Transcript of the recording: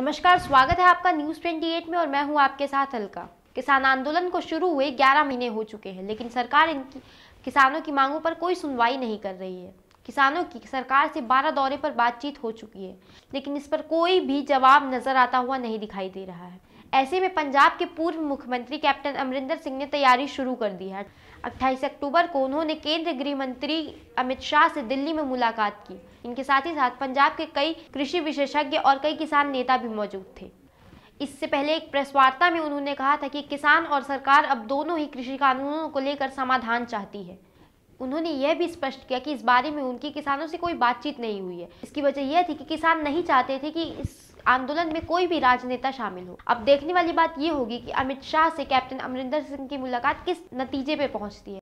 नमस्कार स्वागत है आपका न्यूज 28 में और मैं हूं आपके साथ अलका किसान आंदोलन को शुरू हुए 11 महीने हो चुके हैं लेकिन सरकार इनकी किसानों की मांगों पर कोई सुनवाई नहीं कर रही है किसानों की सरकार से 12 दौरे पर बातचीत हो चुकी है लेकिन इस पर कोई भी जवाब नजर आता हुआ नहीं दिखाई दे रहा है ऐसे में पंजाब के पूर्व मुख्यमंत्री कैप्टन अमरिंदर सिंह ने तैयारी शुरू कर दी है 28 अक्टूबर को उन्होंने केंद्रीय गृह मंत्री अमित शाह से दिल्ली में मुलाकात की इनके साथ ही साथ पंजाब के कई कृषि विशेषज्ञ और कई किसान नेता भी मौजूद थे इससे पहले एक प्रेस वार्ता में उन्होंने कहा था कि किसान और सरकार अब दोनों ही कृषि कानूनों को लेकर समाधान चाहती है उन्होंने यह भी स्पष्ट किया कि इस बारे में उनकी किसानों से कोई बातचीत नहीं हुई है इसकी वजह यह थी कि किसान नहीं चाहते थे कि इस आंदोलन में कोई भी राजनेता शामिल हो अब देखने वाली बात ये होगी कि अमित शाह से कैप्टन अमरिंदर सिंह की मुलाकात किस नतीजे पे पहुंचती है